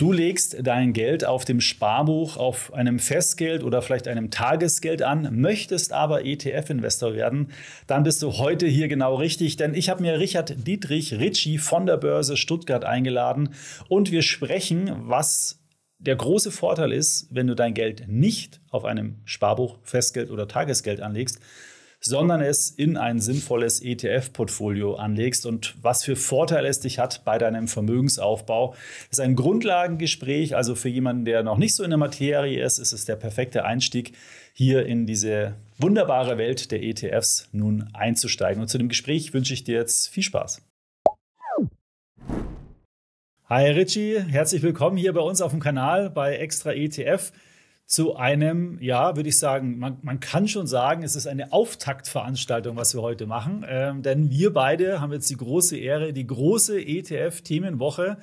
Du legst dein Geld auf dem Sparbuch, auf einem Festgeld oder vielleicht einem Tagesgeld an, möchtest aber ETF-Investor werden, dann bist du heute hier genau richtig, denn ich habe mir Richard Dietrich Ritchie von der Börse Stuttgart eingeladen und wir sprechen, was der große Vorteil ist, wenn du dein Geld nicht auf einem Sparbuch, Festgeld oder Tagesgeld anlegst, sondern es in ein sinnvolles ETF-Portfolio anlegst und was für Vorteile es dich hat bei deinem Vermögensaufbau. Das ist ein Grundlagengespräch, also für jemanden, der noch nicht so in der Materie ist, ist es der perfekte Einstieg, hier in diese wunderbare Welt der ETFs nun einzusteigen. Und zu dem Gespräch wünsche ich dir jetzt viel Spaß. Hi Richie, herzlich willkommen hier bei uns auf dem Kanal bei Extra ETF zu einem, ja, würde ich sagen, man, man kann schon sagen, es ist eine Auftaktveranstaltung, was wir heute machen. Ähm, denn wir beide haben jetzt die große Ehre, die große ETF-Themenwoche,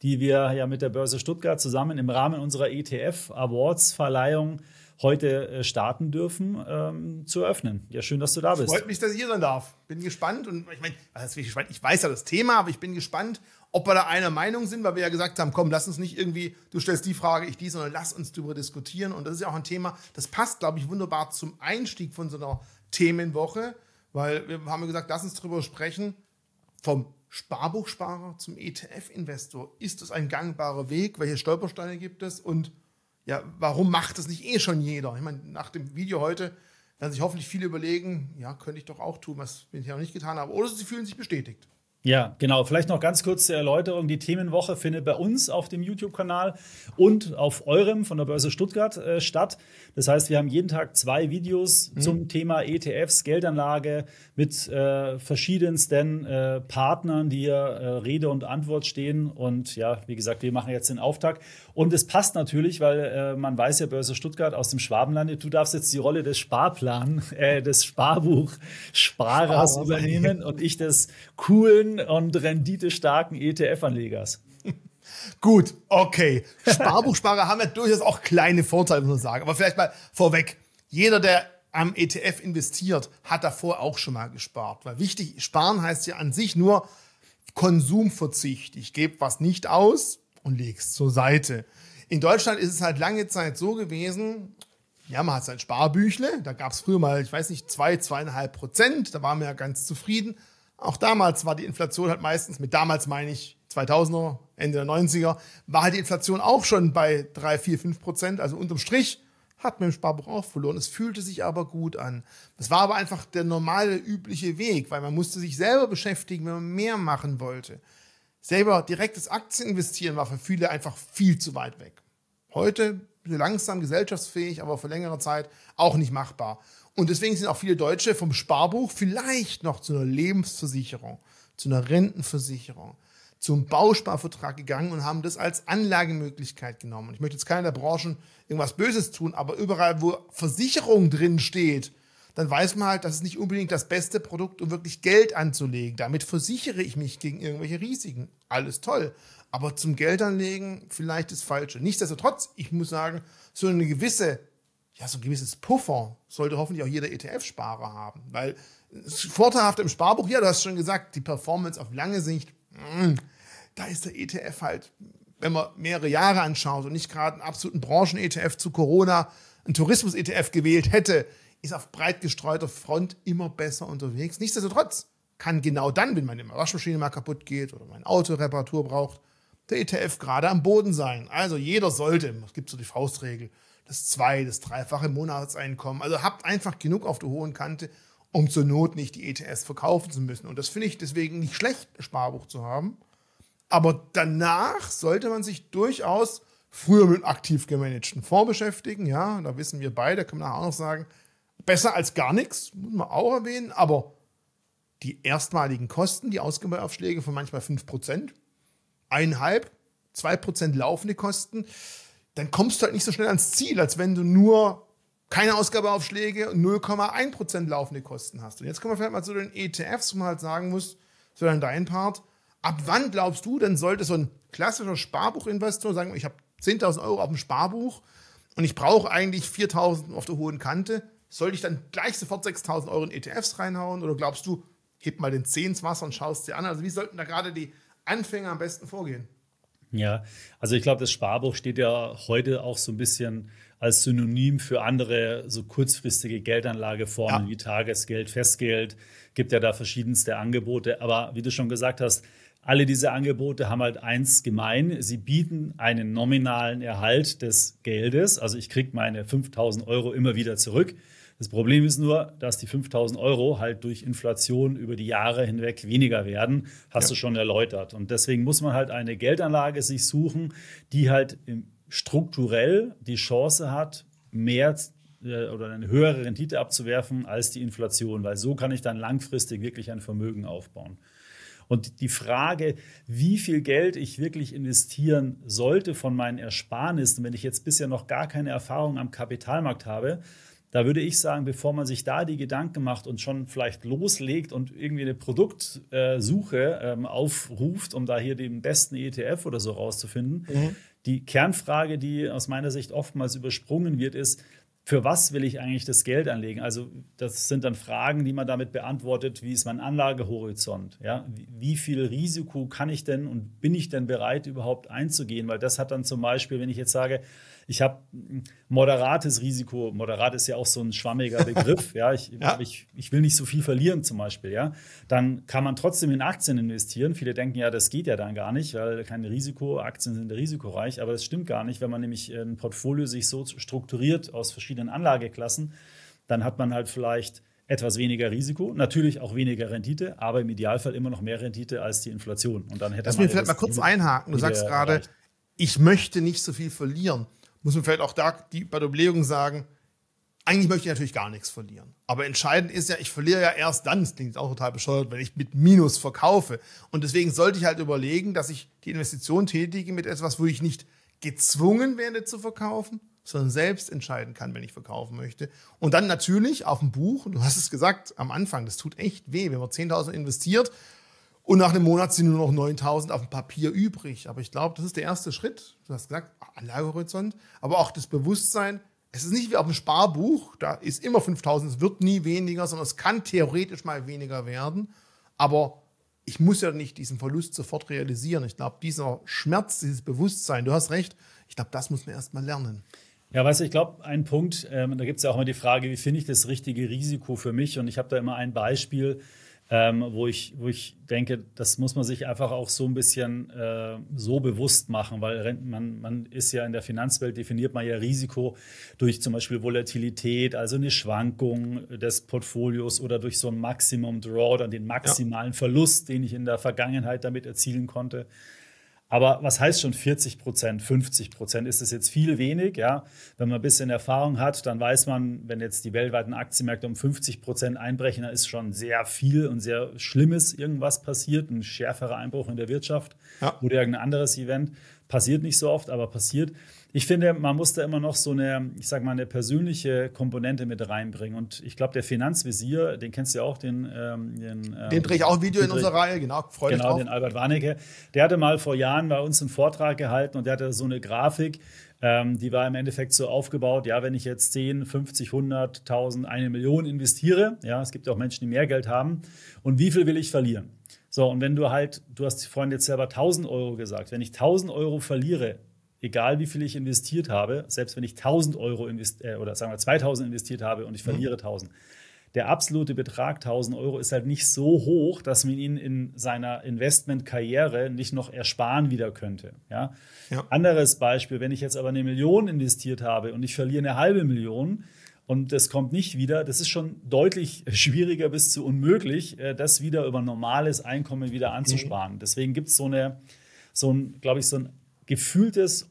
die wir ja mit der Börse Stuttgart zusammen im Rahmen unserer ETF-Awards-Verleihung heute äh, starten dürfen, ähm, zu eröffnen. Ja, schön, dass du da bist. Freut mich, dass ich hier sein darf. Bin gespannt und ich meine, was heißt, ich, ich weiß ja das Thema, aber ich bin gespannt, ob wir da einer Meinung sind, weil wir ja gesagt haben, komm, lass uns nicht irgendwie, du stellst die Frage, ich die, sondern lass uns darüber diskutieren. Und das ist ja auch ein Thema, das passt, glaube ich, wunderbar zum Einstieg von so einer Themenwoche, weil wir haben gesagt, lass uns darüber sprechen, vom Sparbuchsparer zum ETF-Investor. Ist das ein gangbarer Weg? Welche Stolpersteine gibt es? Und ja, warum macht das nicht eh schon jeder? Ich meine, nach dem Video heute werden sich hoffentlich viele überlegen, ja, könnte ich doch auch tun, was ich noch nicht getan habe. Oder sie fühlen sich bestätigt. Ja, genau. Vielleicht noch ganz kurz zur Erläuterung. Die Themenwoche findet bei uns auf dem YouTube-Kanal und auf eurem von der Börse Stuttgart äh, statt. Das heißt, wir haben jeden Tag zwei Videos mhm. zum Thema ETFs, Geldanlage mit äh, verschiedensten äh, Partnern, die hier äh, Rede und Antwort stehen. Und ja, wie gesagt, wir machen jetzt den Auftakt. Und es passt natürlich, weil äh, man weiß ja, Börse Stuttgart aus dem Schwabenlande, du darfst jetzt die Rolle des Sparplan, äh, des Sparbuch Sparers Spar übernehmen und ich des coolen und renditestarken ETF-Anlegers. Gut, okay. Sparbuchsparer haben ja durchaus auch kleine Vorteile, muss man sagen. Aber vielleicht mal vorweg. Jeder, der am ETF investiert, hat davor auch schon mal gespart. Weil wichtig, sparen heißt ja an sich nur Konsumverzicht. Ich gebe was nicht aus, und legst zur Seite. In Deutschland ist es halt lange Zeit so gewesen, ja, man hat sein Sparbüchle, da gab es früher mal, ich weiß nicht, zwei, zweieinhalb Prozent, da waren wir ja ganz zufrieden. Auch damals war die Inflation halt meistens, mit damals meine ich 2000er, Ende der 90er, war halt die Inflation auch schon bei drei, vier, fünf Prozent, also unterm Strich hat man im Sparbuch auch verloren. Es fühlte sich aber gut an. Das war aber einfach der normale, übliche Weg, weil man musste sich selber beschäftigen, wenn man mehr machen wollte. Selber direktes Aktieninvestieren war für viele einfach viel zu weit weg. Heute langsam gesellschaftsfähig, aber für längere Zeit auch nicht machbar. Und deswegen sind auch viele Deutsche vom Sparbuch vielleicht noch zu einer Lebensversicherung, zu einer Rentenversicherung, zum Bausparvertrag gegangen und haben das als Anlagemöglichkeit genommen. ich möchte jetzt keiner der Branchen irgendwas Böses tun, aber überall, wo Versicherung drin steht, dann weiß man halt, das ist nicht unbedingt das beste Produkt, um wirklich Geld anzulegen. Damit versichere ich mich gegen irgendwelche Risiken. Alles toll. Aber zum Geld anlegen vielleicht das Falsche. Nichtsdestotrotz, ich muss sagen, so eine gewisse, ja, so ein gewisses Puffer sollte hoffentlich auch jeder ETF-Sparer haben. Weil vorteilhaft im Sparbuch, ja, du hast schon gesagt, die Performance auf lange Sicht, mh, hm, da ist der ETF halt, wenn man mehrere Jahre anschaut und nicht gerade einen absoluten Branchen-ETF zu Corona, einen Tourismus-ETF gewählt hätte, ist auf breit gestreuter Front immer besser unterwegs. Nichtsdestotrotz kann genau dann, wenn meine Waschmaschine mal kaputt geht oder mein Auto Reparatur braucht, der ETF gerade am Boden sein. Also jeder sollte, es gibt so die Faustregel, das zwei-, das dreifache Monatseinkommen. Also habt einfach genug auf der hohen Kante, um zur Not nicht die ETS verkaufen zu müssen. Und das finde ich deswegen nicht schlecht, ein Sparbuch zu haben. Aber danach sollte man sich durchaus früher mit aktiv gemanagten Fonds beschäftigen. Ja, da wissen wir beide, da können wir auch noch sagen, Besser als gar nichts, muss man auch erwähnen, aber die erstmaligen Kosten, die Ausgabeaufschläge von manchmal 5%, 1,5%, 2% laufende Kosten, dann kommst du halt nicht so schnell ans Ziel, als wenn du nur keine Ausgabeaufschläge und 0,1% laufende Kosten hast. Und jetzt kommen wir vielleicht mal zu den ETFs, wo man halt sagen muss, so dann dein Part, ab wann glaubst du, dann sollte so ein klassischer Sparbuchinvestor sagen, ich habe 10.000 Euro auf dem Sparbuch und ich brauche eigentlich 4.000 auf der hohen Kante, soll ich dann gleich sofort 6.000 Euro in ETFs reinhauen oder glaubst du, heb mal den Zeh ins Wasser und schaust dir an? Also wie sollten da gerade die Anfänger am besten vorgehen? Ja, also ich glaube, das Sparbuch steht ja heute auch so ein bisschen als Synonym für andere so kurzfristige Geldanlageformen ja. wie Tagesgeld, Festgeld. Gibt ja da verschiedenste Angebote. Aber wie du schon gesagt hast, alle diese Angebote haben halt eins gemein. Sie bieten einen nominalen Erhalt des Geldes. Also ich kriege meine 5000 Euro immer wieder zurück. Das Problem ist nur, dass die 5000 Euro halt durch Inflation über die Jahre hinweg weniger werden, hast ja. du schon erläutert. Und deswegen muss man halt eine Geldanlage sich suchen, die halt strukturell die Chance hat, mehr äh, oder eine höhere Rendite abzuwerfen als die Inflation, weil so kann ich dann langfristig wirklich ein Vermögen aufbauen. Und die Frage, wie viel Geld ich wirklich investieren sollte von meinen Ersparnissen, wenn ich jetzt bisher noch gar keine Erfahrung am Kapitalmarkt habe, da würde ich sagen, bevor man sich da die Gedanken macht und schon vielleicht loslegt und irgendwie eine Produktsuche ähm, aufruft, um da hier den besten ETF oder so rauszufinden, mhm. die Kernfrage, die aus meiner Sicht oftmals übersprungen wird, ist, für was will ich eigentlich das Geld anlegen? Also das sind dann Fragen, die man damit beantwortet, wie ist mein Anlagehorizont? Ja? Wie viel Risiko kann ich denn und bin ich denn bereit überhaupt einzugehen? Weil das hat dann zum Beispiel, wenn ich jetzt sage, ich habe moderates Risiko. Moderat ist ja auch so ein schwammiger Begriff. ja, ich, ja. Ich, ich will nicht so viel verlieren zum Beispiel. Ja, dann kann man trotzdem in Aktien investieren. Viele denken ja, das geht ja dann gar nicht, weil kein Risiko. Aktien sind risikoreich, aber das stimmt gar nicht, wenn man nämlich ein Portfolio sich so strukturiert aus verschiedenen Anlageklassen, dann hat man halt vielleicht etwas weniger Risiko, natürlich auch weniger Rendite, aber im Idealfall immer noch mehr Rendite als die Inflation. Und dann hätte Lass man. Lass mich vielleicht mal kurz einhaken. Du sagst gerade, erreicht. ich möchte nicht so viel verlieren muss man vielleicht auch da die, bei der Überlegung sagen, eigentlich möchte ich natürlich gar nichts verlieren. Aber entscheidend ist ja, ich verliere ja erst dann, das klingt jetzt auch total bescheuert, wenn ich mit Minus verkaufe. Und deswegen sollte ich halt überlegen, dass ich die Investition tätige mit etwas, wo ich nicht gezwungen werde zu verkaufen, sondern selbst entscheiden kann, wenn ich verkaufen möchte. Und dann natürlich auf dem Buch, du hast es gesagt am Anfang, das tut echt weh, wenn man 10.000 investiert und nach einem Monat sind nur noch 9000 auf dem Papier übrig. Aber ich glaube, das ist der erste Schritt. Du hast gesagt, Anlagehorizont, aber auch das Bewusstsein. Es ist nicht wie auf dem Sparbuch, da ist immer 5000, es wird nie weniger, sondern es kann theoretisch mal weniger werden. Aber ich muss ja nicht diesen Verlust sofort realisieren. Ich glaube, dieser Schmerz, dieses Bewusstsein, du hast recht, ich glaube, das muss man erst mal lernen. Ja, weißt du, ich glaube, ein Punkt, ähm, da gibt es ja auch immer die Frage, wie finde ich das richtige Risiko für mich? Und ich habe da immer ein Beispiel ähm, wo, ich, wo ich denke, das muss man sich einfach auch so ein bisschen äh, so bewusst machen, weil man, man ist ja in der Finanzwelt, definiert man ja Risiko durch zum Beispiel Volatilität, also eine Schwankung des Portfolios oder durch so ein Maximum Drawdown, den maximalen ja. Verlust, den ich in der Vergangenheit damit erzielen konnte. Aber was heißt schon 40 Prozent, 50 Prozent? Ist es jetzt viel wenig? Ja, wenn man ein bisschen Erfahrung hat, dann weiß man, wenn jetzt die weltweiten Aktienmärkte um 50 Prozent einbrechen, dann ist schon sehr viel und sehr Schlimmes irgendwas passiert, ein schärferer Einbruch in der Wirtschaft ja. oder irgendein anderes Event. Passiert nicht so oft, aber passiert ich finde, man muss da immer noch so eine, ich sag mal, eine persönliche Komponente mit reinbringen. Und ich glaube, der Finanzvisier, den kennst du ja auch, den. Ähm, den, ähm, den drehe ich auch ein Video in unserer Reihe, genau. Freue genau, den Albert Warnecke. Der hatte mal vor Jahren bei uns einen Vortrag gehalten und der hatte so eine Grafik, ähm, die war im Endeffekt so aufgebaut, ja, wenn ich jetzt 10, 50, 100, 1000, eine Million investiere, ja, es gibt ja auch Menschen, die mehr Geld haben, und wie viel will ich verlieren? So, und wenn du halt, du hast vorhin jetzt selber 1000 Euro gesagt, wenn ich 1000 Euro verliere, egal wie viel ich investiert habe, selbst wenn ich 1000 Euro äh, oder sagen wir 2000 investiert habe und ich mhm. verliere 1000, der absolute Betrag 1000 Euro ist halt nicht so hoch, dass man ihn in seiner Investmentkarriere nicht noch ersparen wieder könnte. Ja? ja? Anderes Beispiel, wenn ich jetzt aber eine Million investiert habe und ich verliere eine halbe Million, und das kommt nicht wieder. Das ist schon deutlich schwieriger bis zu unmöglich, äh, das wieder über normales Einkommen wieder mhm. anzusparen. Mhm. Deswegen gibt so es so ein, glaube ich, so ein gefühltes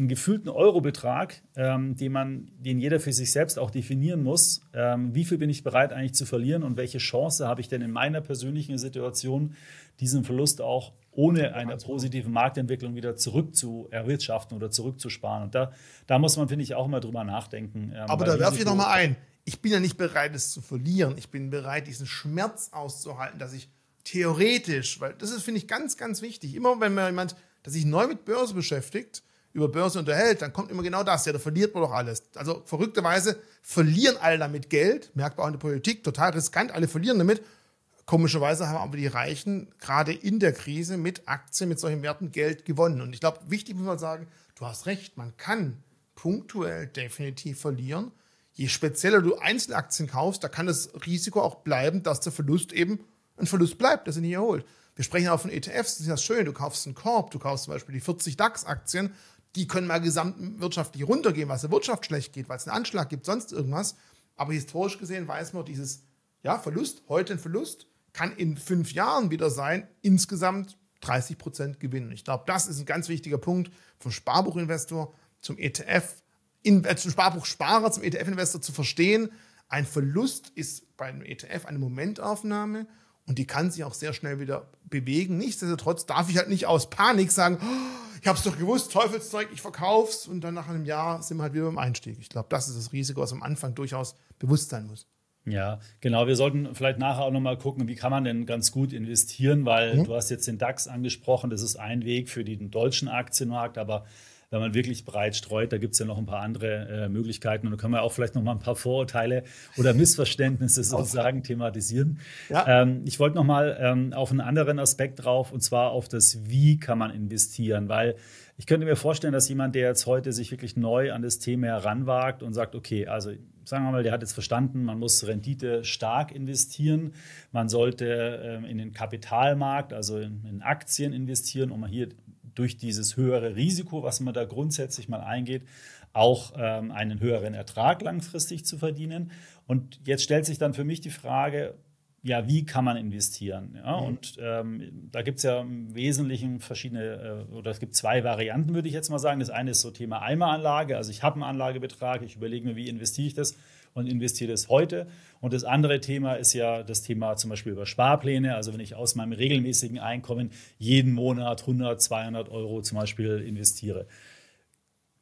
einen gefühlten Eurobetrag, ähm, den man, den jeder für sich selbst auch definieren muss. Ähm, wie viel bin ich bereit eigentlich zu verlieren und welche Chance habe ich denn in meiner persönlichen Situation, diesen Verlust auch ohne eine positive Marktentwicklung wieder zurück zu erwirtschaften oder zurückzusparen. Und da, da muss man, finde ich, auch mal drüber nachdenken. Ähm, Aber da werfe ich nochmal ein. Ich bin ja nicht bereit, es zu verlieren. Ich bin bereit, diesen Schmerz auszuhalten, dass ich theoretisch, weil das ist, finde ich, ganz, ganz wichtig. Immer wenn mir jemand, der sich neu mit Börse beschäftigt, über Börse unterhält, dann kommt immer genau das. Ja, da verliert man doch alles. Also verrückterweise verlieren alle damit Geld, merkbar auch in der Politik, total riskant, alle verlieren damit. Komischerweise haben aber die Reichen gerade in der Krise mit Aktien, mit solchen Werten Geld gewonnen. Und ich glaube, wichtig muss man sagen, du hast recht, man kann punktuell definitiv verlieren. Je spezieller du Einzelaktien kaufst, da kann das Risiko auch bleiben, dass der Verlust eben ein Verlust bleibt, dass er nicht erholt. Wir sprechen auch von ETFs, das ist ja schön. Du kaufst einen Korb, du kaufst zum Beispiel die 40 DAX-Aktien, die können mal gesamtwirtschaftlich runtergehen, weil es der Wirtschaft schlecht geht, weil es einen Anschlag gibt, sonst irgendwas. Aber historisch gesehen weiß man, dieses ja, Verlust, heute ein Verlust, kann in fünf Jahren wieder sein, insgesamt 30 Prozent gewinnen. Ich glaube, das ist ein ganz wichtiger Punkt vom Sparbuchinvestor zum ETF, in, äh, zum Sparbuchsparer, zum ETF-Investor zu verstehen. Ein Verlust ist bei einem ETF eine Momentaufnahme und die kann sich auch sehr schnell wieder bewegen. Nichtsdestotrotz darf ich halt nicht aus Panik sagen, oh, ich es doch gewusst, Teufelszeug, ich verkauf's. Und dann nach einem Jahr sind wir halt wieder beim Einstieg. Ich glaube, das ist das Risiko, was am Anfang durchaus bewusst sein muss. Ja, genau. Wir sollten vielleicht nachher auch nochmal gucken, wie kann man denn ganz gut investieren, weil mhm. du hast jetzt den DAX angesprochen, das ist ein Weg für den deutschen Aktienmarkt, aber wenn man wirklich breit streut, da gibt es ja noch ein paar andere äh, Möglichkeiten. Und da können wir auch vielleicht noch mal ein paar Vorurteile oder Missverständnisse sozusagen thematisieren. Ja. Ähm, ich wollte noch mal ähm, auf einen anderen Aspekt drauf, und zwar auf das, wie kann man investieren, weil ich könnte mir vorstellen, dass jemand, der jetzt heute sich wirklich neu an das Thema heranwagt und sagt, okay, also sagen wir mal, der hat jetzt verstanden, man muss Rendite stark investieren, man sollte ähm, in den Kapitalmarkt, also in, Aktien investieren, um hier durch dieses höhere Risiko, was man da grundsätzlich mal eingeht, auch ähm, einen höheren Ertrag langfristig zu verdienen. Und jetzt stellt sich dann für mich die Frage, ja, wie kann man investieren? Ja, mhm. Und ähm, da gibt es ja im Wesentlichen verschiedene, äh, oder es gibt zwei Varianten, würde ich jetzt mal sagen. Das eine ist so Thema Eimeranlage. Also ich habe einen Anlagebetrag, ich überlege mir, wie investiere ich das und investiere es heute. Und das andere Thema ist ja das Thema zum Beispiel über Sparpläne. Also wenn ich aus meinem regelmäßigen Einkommen jeden Monat 100, 200 Euro zum Beispiel investiere.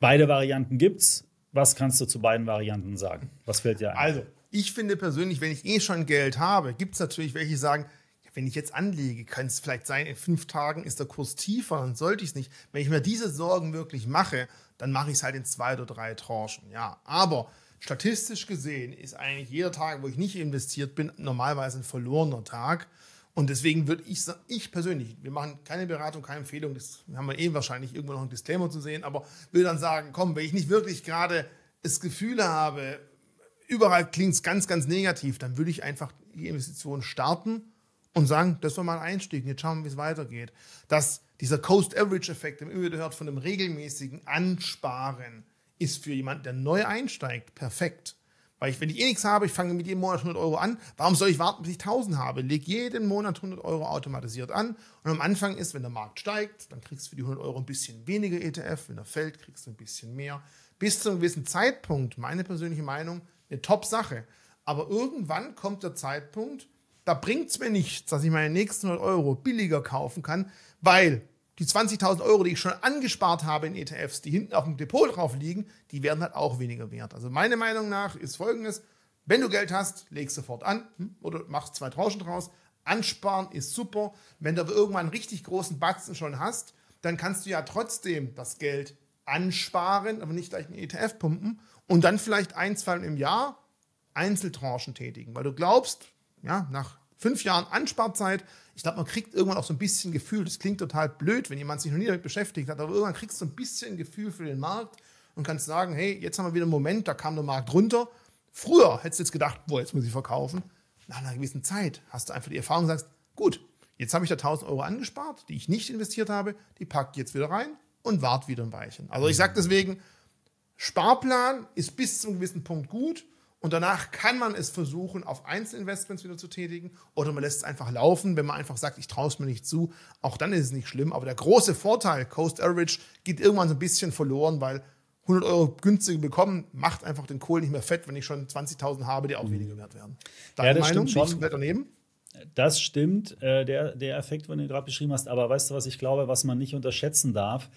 Beide Varianten gibt es. Was kannst du zu beiden Varianten sagen? Was fällt dir ein? Also, ich finde persönlich, wenn ich eh schon Geld habe, gibt es natürlich welche, die sagen, wenn ich jetzt anlege, kann es vielleicht sein, in fünf Tagen ist der Kurs tiefer, dann sollte ich es nicht. Wenn ich mir diese Sorgen wirklich mache, dann mache ich es halt in zwei oder drei Tranchen. Ja, aber statistisch gesehen ist eigentlich jeder Tag, wo ich nicht investiert bin, normalerweise ein verlorener Tag. Und deswegen würde ich, ich persönlich, wir machen keine Beratung, keine Empfehlung, das haben wir eben eh wahrscheinlich irgendwo noch einen Disclaimer zu sehen, aber würde dann sagen, komm, wenn ich nicht wirklich gerade das Gefühl habe, überall klingt es ganz, ganz negativ, dann würde ich einfach die Investition starten und sagen, das war mal ein Einstieg, jetzt schauen wir, wie es weitergeht. Dass dieser Coast Average Effekt, den man immer wieder hört, von dem regelmäßigen Ansparen, ist für jemanden, der neu einsteigt, perfekt. Weil ich, wenn ich eh nichts habe, ich fange mit jedem Monat 100 Euro an. Warum soll ich warten, bis ich 1000 habe? Leg jeden Monat 100 Euro automatisiert an. Und am Anfang ist, wenn der Markt steigt, dann kriegst du für die 100 Euro ein bisschen weniger ETF. Wenn er fällt, kriegst du ein bisschen mehr. Bis zu einem gewissen Zeitpunkt, meine persönliche Meinung, eine Top-Sache. Aber irgendwann kommt der Zeitpunkt, da bringt es mir nichts, dass ich meine nächsten 100 Euro billiger kaufen kann, weil die 20.000 Euro, die ich schon angespart habe in ETFs, die hinten auf dem Depot drauf liegen, die werden halt auch weniger wert. Also meine Meinung nach ist folgendes, wenn du Geld hast, leg sofort an hm, oder machst zwei Tranchen draus. Ansparen ist super. Wenn du aber irgendwann einen richtig großen Batzen schon hast, dann kannst du ja trotzdem das Geld ansparen, aber nicht gleich einen ETF pumpen und dann vielleicht ein, zwei im Jahr Einzeltranchen tätigen, weil du glaubst, ja, nach fünf Jahren Ansparzeit. Ich glaube, man kriegt irgendwann auch so ein bisschen Gefühl, das klingt total blöd, wenn jemand sich noch nie damit beschäftigt hat, aber irgendwann kriegst du ein bisschen Gefühl für den Markt und kannst sagen, hey, jetzt haben wir wieder einen Moment, da kam der Markt runter. Früher hättest du jetzt gedacht, boah, jetzt muss ich verkaufen. Nach einer gewissen Zeit hast du einfach die Erfahrung und sagst, gut, jetzt habe ich da 1000 Euro angespart, die ich nicht investiert habe, die packe ich jetzt wieder rein und warte wieder ein Weilchen. Also ich sage deswegen, Sparplan ist bis zu einem gewissen Punkt gut. Und danach kann man es versuchen, auf Einzelinvestments wieder zu tätigen oder man lässt es einfach laufen, wenn man einfach sagt, ich traue es mir nicht zu. Auch dann ist es nicht schlimm. Aber der große Vorteil, Coast Average, geht irgendwann so ein bisschen verloren, weil 100 Euro günstiger bekommen, macht einfach den Kohl nicht mehr fett, wenn ich schon 20.000 habe, die auch mhm. weniger wert werden. Deine ja, das Meinung, stimmt schon. daneben? Das stimmt, äh, der, der Effekt, den du gerade beschrieben hast. Aber weißt du, was ich glaube, was man nicht unterschätzen darf?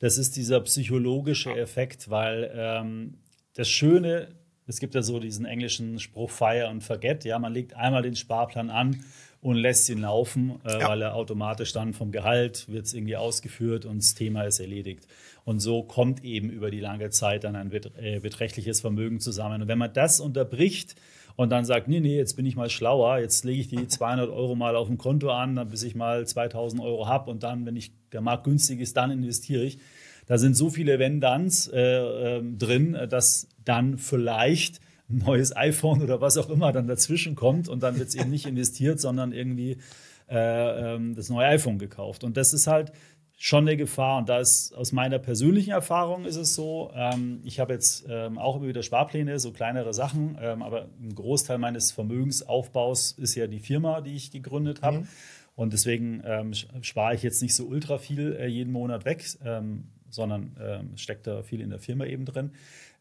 Das ist dieser psychologische Effekt, weil ähm, das Schöne es gibt ja so diesen englischen Spruch Fire and Forget. Ja, man legt einmal den Sparplan an und lässt ihn laufen, äh, ja. weil er automatisch dann vom Gehalt wird es irgendwie ausgeführt und das Thema ist erledigt. Und so kommt eben über die lange Zeit dann ein äh, beträchtliches Vermögen zusammen. Und wenn man das unterbricht, und dann sagt, nee, nee, jetzt bin ich mal schlauer, jetzt lege ich die 200 Euro mal auf dem Konto an, bis ich mal 2000 Euro habe und dann, wenn ich, der Markt günstig ist, dann investiere ich, da sind so viele Wenn-Danns äh, äh, drin, dass dann vielleicht ein neues iPhone oder was auch immer dann dazwischen kommt und dann wird es eben nicht investiert, sondern irgendwie äh, ähm, das neue iPhone gekauft. Und das ist halt schon eine Gefahr. Und da ist aus meiner persönlichen Erfahrung ist es so, ähm, ich habe jetzt ähm, auch immer wieder Sparpläne, so kleinere Sachen, ähm, aber ein Großteil meines Vermögensaufbaus ist ja die Firma, die ich gegründet habe. Mhm. Und deswegen ähm, spare ich jetzt nicht so ultra viel äh, jeden Monat weg. Ähm, sondern ähm, steckt da viel in der Firma eben drin.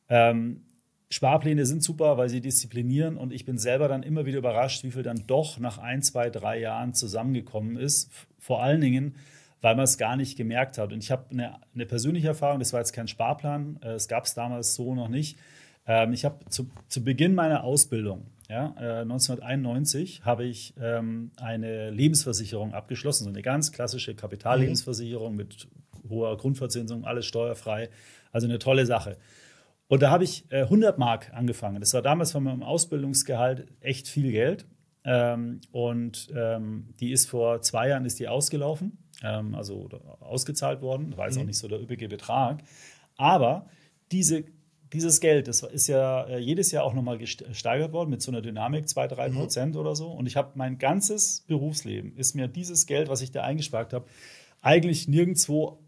Ähm, Sparpläne sind super, weil sie disziplinieren und ich bin selber dann immer wieder überrascht, wie viel dann doch nach ein, zwei, drei Jahren zusammengekommen ist. Vor allen Dingen, weil man es gar nicht gemerkt hat. Und ich habe eine, eine, persönliche Erfahrung, das war jetzt kein Sparplan, äh, es gab es damals so noch nicht. Ähm, ich habe zu, zu, Beginn meiner Ausbildung, ja, äh, 1991, habe ich ähm, eine Lebensversicherung abgeschlossen, so eine ganz klassische mhm. Kapitallebensversicherung mit hoher Grundverzinsung, alles steuerfrei. Also eine tolle Sache. Und da habe ich äh, 100 Mark angefangen. Das war damals von meinem Ausbildungsgehalt echt viel Geld. Ähm, und ähm, die ist vor zwei Jahren ist die ausgelaufen, ähm, also ausgezahlt worden. War jetzt mhm. auch nicht so der üppige Betrag. Aber diese, dieses Geld, das ist ja äh, jedes Jahr auch nochmal gesteigert worden mit so einer Dynamik, 2, 3 mhm. Prozent oder so. Und ich habe mein ganzes Berufsleben, ist mir dieses Geld, was ich da eingespart habe, eigentlich nirgendwo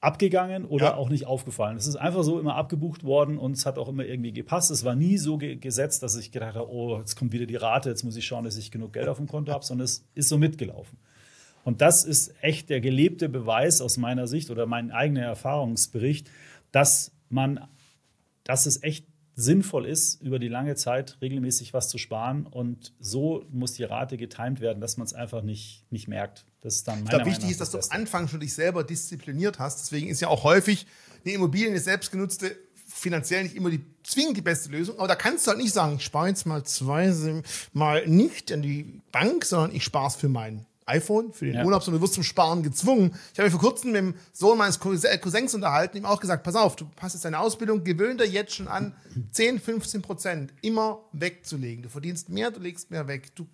abgegangen oder ja. auch nicht aufgefallen. Es ist einfach so immer abgebucht worden und es hat auch immer irgendwie gepasst. Es war nie so ge gesetzt, dass ich gedacht habe, oh, jetzt kommt wieder die Rate, jetzt muss ich schauen, dass ich genug Geld auf dem Konto habe, sondern es ist so mitgelaufen. Und das ist echt der gelebte Beweis aus meiner Sicht oder mein eigener Erfahrungsbericht, dass man, dass es echt sinnvoll ist, über die lange Zeit regelmäßig was zu sparen. Und so muss die Rate getimt werden, dass man es einfach nicht, nicht merkt. Das ist dann ich glaube, wichtig ist, dass du am Anfang schon dich selber diszipliniert hast. Deswegen ist ja auch häufig eine Immobilie, eine selbstgenutzte, finanziell nicht immer die, zwingend die beste Lösung. Aber da kannst du halt nicht sagen, ich spare jetzt mal zwei, mal nicht an die Bank, sondern ich spare es für meinen iPhone für den ja. Urlaub, sondern du wirst zum Sparen gezwungen. Ich habe mich vor kurzem mit dem Sohn meines äh, Cousins unterhalten, ihm auch gesagt, pass auf, du hast jetzt deine Ausbildung, gewöhn dir jetzt schon an, 10, 15 Prozent immer wegzulegen. Du verdienst mehr, du legst mehr weg. Du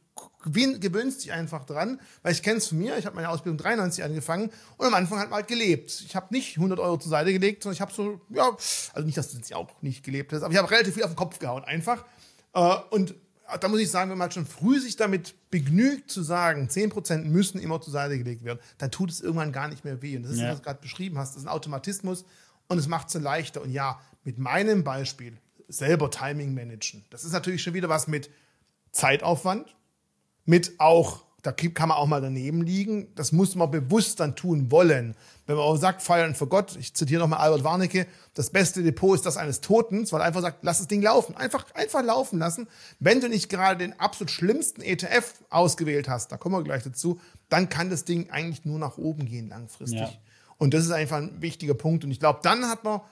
gewöhnst dich einfach dran, weil ich kenne es von mir, ich habe meine Ausbildung 93 angefangen und am Anfang hat man halt gelebt. Ich habe nicht 100 Euro zur Seite gelegt, sondern ich habe so, ja, also nicht, dass du ich auch nicht gelebt hast, aber ich habe relativ viel auf den Kopf gehauen einfach. Äh, und Ah, da muss ich sagen, wenn man halt schon früh sich damit begnügt zu sagen, 10% müssen immer zur Seite gelegt werden, dann tut es irgendwann gar nicht mehr weh. Und das ist, ja. was du gerade beschrieben hast, das ist ein Automatismus und es macht es leichter. Und ja, mit meinem Beispiel selber Timing managen, das ist natürlich schon wieder was mit Zeitaufwand, mit auch da kann man auch mal daneben liegen. Das muss man bewusst dann tun wollen. Wenn man auch sagt, feiern für Gott, ich zitiere nochmal Albert Warnecke, das beste Depot ist das eines Toten, weil er einfach sagt, lass das Ding laufen. Einfach, einfach laufen lassen. Wenn du nicht gerade den absolut schlimmsten ETF ausgewählt hast, da kommen wir gleich dazu, dann kann das Ding eigentlich nur nach oben gehen langfristig. Ja. Und das ist einfach ein wichtiger Punkt. Und ich glaube, dann hat man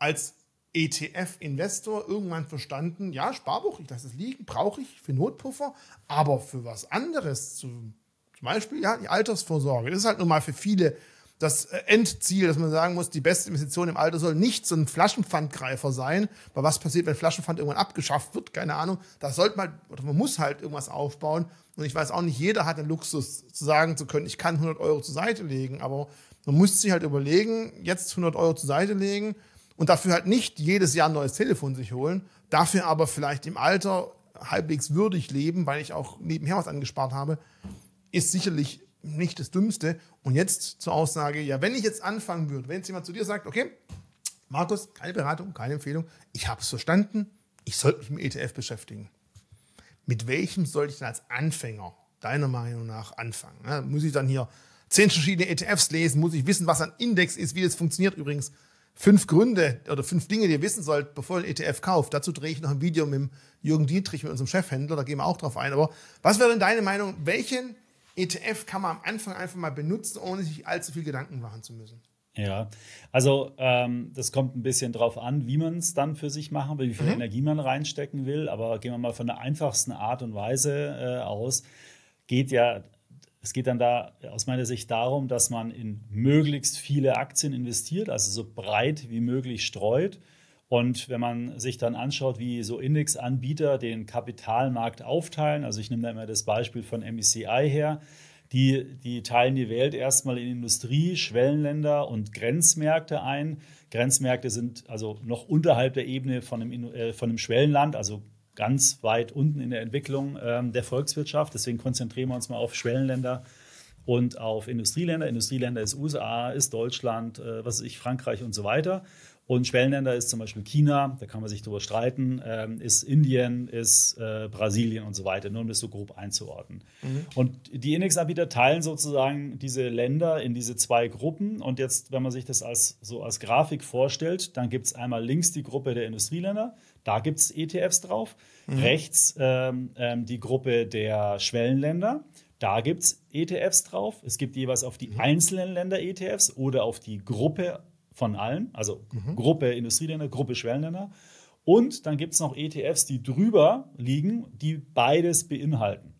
als ETF-Investor irgendwann verstanden, ja, Sparbuch, ich lasse es liegen, brauche ich für Notpuffer, aber für was anderes, zum Beispiel ja, die Altersvorsorge. Das ist halt nun mal für viele das äh, Endziel, dass man sagen muss, die beste Investition im Alter soll nicht so ein Flaschenpfandgreifer sein. Weil was passiert, wenn Flaschenpfand irgendwann abgeschafft wird? Keine Ahnung. Da sollte man, oder man muss halt irgendwas aufbauen. Und ich weiß auch nicht, jeder hat den Luxus zu sagen zu können, ich kann 100 Euro zur Seite legen. Aber man muss sich halt überlegen, jetzt 100 Euro zur Seite legen und dafür halt nicht jedes Jahr ein neues Telefon sich holen, dafür aber vielleicht im Alter halbwegs würdig leben, weil ich auch nebenher was angespart habe, ist sicherlich nicht das Dümmste. Und jetzt zur Aussage, ja, wenn ich jetzt anfangen würde, wenn jetzt jemand zu dir sagt, okay, Markus, keine Beratung, keine Empfehlung, ich habe es verstanden, ich sollte mich mit dem ETF beschäftigen. Mit welchem sollte ich denn als Anfänger deiner Meinung nach anfangen? Ja, muss ich dann hier zehn verschiedene ETFs lesen? Muss ich wissen, was ein Index ist, wie das funktioniert übrigens? fünf Gründe oder fünf Dinge, die ihr wissen sollt, bevor ihr einen ETF kauft. Dazu drehe ich noch ein Video mit Jürgen Dietrich, mit unserem Chefhändler, da gehen wir auch drauf ein. Aber was wäre denn deine Meinung, welchen ETF kann man am Anfang einfach mal benutzen, ohne sich allzu viel Gedanken machen zu müssen? Ja, also ähm, das kommt ein bisschen drauf an, wie man es dann für sich machen will, wie viel mhm. Energie man reinstecken will. Aber gehen wir mal von der einfachsten Art und Weise äh, aus, geht ja es geht dann da aus meiner Sicht darum, dass man in möglichst viele Aktien investiert, also so breit wie möglich streut. Und wenn man sich dann anschaut, wie so Indexanbieter den Kapitalmarkt aufteilen, also ich nehme da immer das Beispiel von MECI her, die, die teilen die Welt erstmal in Industrie, Schwellenländer und Grenzmärkte ein. Grenzmärkte sind also noch unterhalb der Ebene von einem, äh, von einem Schwellenland, also ganz weit unten in der Entwicklung ähm, der Volkswirtschaft. Deswegen konzentrieren wir uns mal auf Schwellenländer und auf Industrieländer. Industrieländer ist USA, ist Deutschland, äh, was weiß ich, Frankreich und so weiter. Und Schwellenländer ist zum Beispiel China, da kann man sich drüber streiten, ähm, ist Indien, ist äh, Brasilien und so weiter, nur um das so grob einzuordnen. Mhm. Und die Indexanbieter teilen sozusagen diese Länder in diese zwei Gruppen. Und jetzt, wenn man sich das als, so als Grafik vorstellt, dann gibt es einmal links die Gruppe der Industrieländer da gibt es ETFs drauf. Mhm. Rechts ähm, ähm, die Gruppe der Schwellenländer. Da gibt es ETFs drauf. Es gibt jeweils auf die mhm. einzelnen Länder ETFs oder auf die Gruppe von allen, also mhm. Gruppe Industrieländer, Gruppe Schwellenländer. Und dann gibt es noch ETFs, die drüber liegen, die beides beinhalten.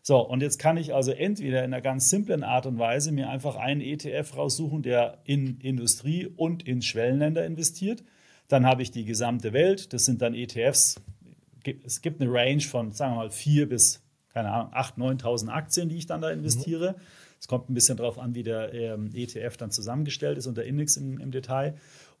So, und jetzt kann ich also entweder in einer ganz simplen Art und Weise mir einfach einen ETF raussuchen, der in Industrie und in Schwellenländer investiert. Dann habe ich die gesamte Welt, das sind dann ETFs. Es gibt eine Range von, sagen wir mal, 4 bis, keine Ahnung, 8.000, 9.000 Aktien, die ich dann da mhm. investiere. Mhm. Es kommt ein bisschen darauf an, wie der ähm, ETF dann zusammengestellt ist und der Index im, im Detail.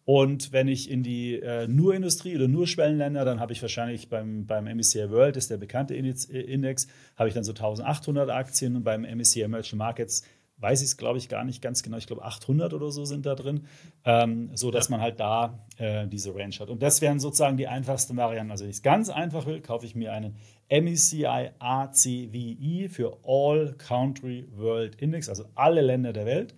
Und wenn ich in die äh, nur Industrie oder nur Schwellenländer, dann habe ich wahrscheinlich beim, beim MSCI e World, das ist der bekannte Index, äh, Index habe ich dann so 1800 Aktien und beim MSCI e Emerging Markets weiß ich es, glaube ich, gar nicht ganz genau. Ich glaube, 800 oder so sind da drin, ähm, so ja. man halt da äh, diese Range hat. Und das wären sozusagen die einfachsten Varianten. Also, wenn ich es ganz einfach will, kaufe ich mir einen MECI ACWI für All Country World Index, also alle Länder der Welt.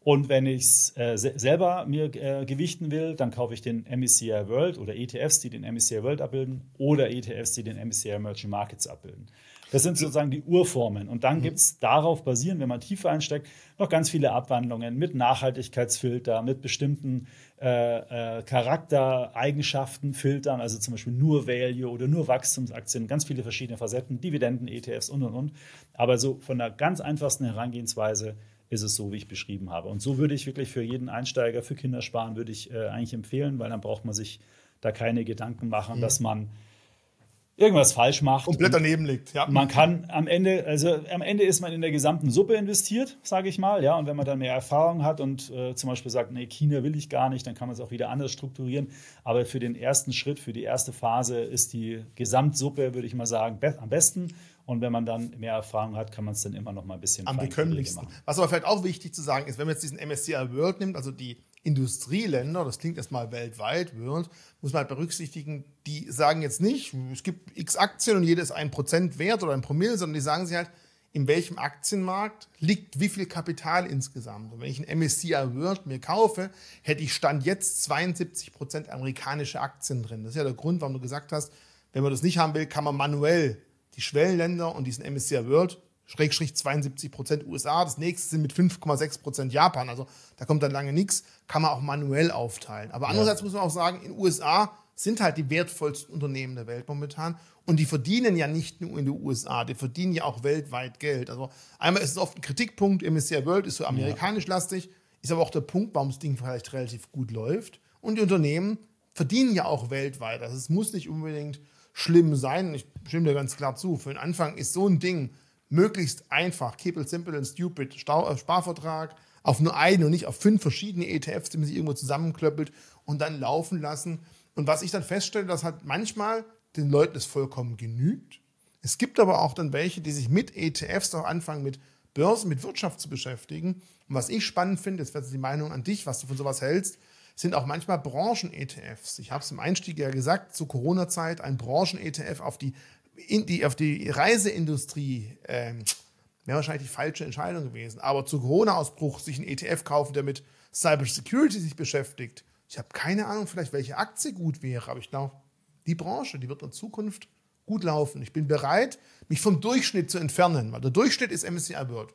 Und wenn ich es äh, se selber mir äh, gewichten will, dann kaufe ich den MECI World oder ETFs, die den MECI World abbilden oder ETFs, die den MECI Emerging Markets abbilden. Das sind sozusagen die Urformen. Und dann mhm. gibt es darauf basierend, wenn man tiefer einsteigt, noch ganz viele Abwandlungen mit Nachhaltigkeitsfilter, mit bestimmten äh, äh, Charaktereigenschaften filtern, also zum Beispiel nur Value oder nur Wachstumsaktien, ganz viele verschiedene Facetten, Dividenden, ETFs und und und. Aber so von der ganz einfachsten Herangehensweise ist es so, wie ich beschrieben habe. Und so würde ich wirklich für jeden Einsteiger, für Kindersparen, würde ich äh, eigentlich empfehlen, weil dann braucht man sich da keine Gedanken machen, mhm. dass man irgendwas falsch macht. Komplett daneben liegt, ja. Man kann am Ende, also am Ende ist man in der gesamten Suppe investiert, sage ich mal, ja. Und wenn man dann mehr Erfahrung hat und äh, zum Beispiel sagt, nee, China will ich gar nicht, dann kann man es auch wieder anders strukturieren. Aber für den ersten Schritt, für die erste Phase ist die Gesamtsuppe, würde ich mal sagen, be am besten. Und wenn man dann mehr Erfahrung hat, kann man es dann immer noch mal ein bisschen am bekömmlichsten. Was aber vielleicht auch wichtig zu sagen ist, wenn man jetzt diesen MSCI World nimmt, also die Industrieländer, das klingt erstmal weltweit, muss man halt berücksichtigen, die sagen jetzt nicht, es gibt x Aktien und jede ist ein Prozent wert oder ein Promille, sondern die sagen sich halt, in welchem Aktienmarkt liegt wie viel Kapital insgesamt. Und wenn ich ein MSCI World mir kaufe, hätte ich Stand jetzt 72% Prozent amerikanische Aktien drin. Das ist ja der Grund, warum du gesagt hast, wenn man das nicht haben will, kann man manuell die Schwellenländer und diesen MSCI World Schrägstrich 72 Prozent USA, das nächste sind mit 5,6 Prozent Japan. Also da kommt dann lange nichts, kann man auch manuell aufteilen. Aber ja. andererseits muss man auch sagen, in USA sind halt die wertvollsten Unternehmen der Welt momentan und die verdienen ja nicht nur in den USA, die verdienen ja auch weltweit Geld. Also einmal ist es oft ein Kritikpunkt, MSCI World ist so amerikanisch lastig, ist aber auch der Punkt, warum das Ding vielleicht relativ gut läuft. Und die Unternehmen verdienen ja auch weltweit. Also es muss nicht unbedingt schlimm sein. Ich stimme dir ganz klar zu. Für den Anfang ist so ein Ding möglichst einfach, keep it simple and stupid, Stau, äh, Sparvertrag auf nur einen und nicht auf fünf verschiedene ETFs, die man sich irgendwo zusammenklöppelt und dann laufen lassen. Und was ich dann feststelle, das hat manchmal den Leuten es vollkommen genügt. Es gibt aber auch dann welche, die sich mit ETFs auch anfangen, mit Börsen, mit Wirtschaft zu beschäftigen. Und was ich spannend finde, jetzt wäre die Meinung an dich, was du von sowas hältst, sind auch manchmal Branchen-ETFs. Ich habe es im Einstieg ja gesagt, zur Corona-Zeit ein Branchen-ETF auf die in die, auf die Reiseindustrie, ähm, wäre wahrscheinlich die falsche Entscheidung gewesen. Aber zu Corona-Ausbruch sich einen ETF kaufen, der mit Cybersecurity sich beschäftigt. Ich habe keine Ahnung, vielleicht welche Aktie gut wäre, aber ich glaube, die Branche, die wird in Zukunft gut laufen. Ich bin bereit, mich vom Durchschnitt zu entfernen, weil der Durchschnitt ist MSCI World.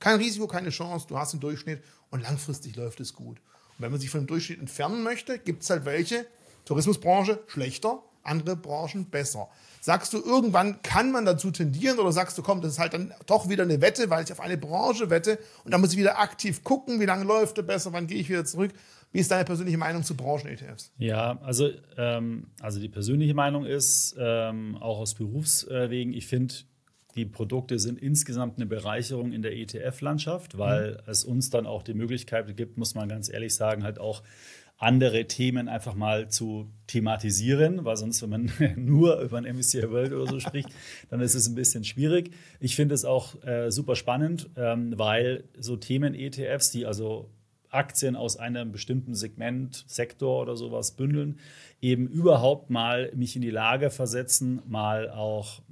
Kein Risiko, keine Chance, du hast den Durchschnitt und langfristig läuft es gut. Und wenn man sich vom Durchschnitt entfernen möchte, gibt es halt welche, Tourismusbranche schlechter, andere Branchen besser. Sagst du, irgendwann kann man dazu tendieren oder sagst du, komm, das ist halt dann doch wieder eine Wette, weil ich auf eine Branche wette und dann muss ich wieder aktiv gucken, wie lange läuft der besser, wann gehe ich wieder zurück. Wie ist deine persönliche Meinung zu Branchen-ETFs? Ja, also, ähm, also die persönliche Meinung ist, ähm, auch aus Berufswegen, ich finde, die Produkte sind insgesamt eine Bereicherung in der ETF-Landschaft, weil mhm. es uns dann auch die Möglichkeit gibt, muss man ganz ehrlich sagen, halt auch andere Themen einfach mal zu thematisieren, weil sonst, wenn man nur über ein MSCI World oder so spricht, dann ist es ein bisschen schwierig. Ich finde es auch äh, super spannend, ähm, weil so Themen-ETFs, die also Aktien aus einem bestimmten Segment, Sektor oder sowas bündeln, eben überhaupt mal mich in die Lage versetzen, mal auch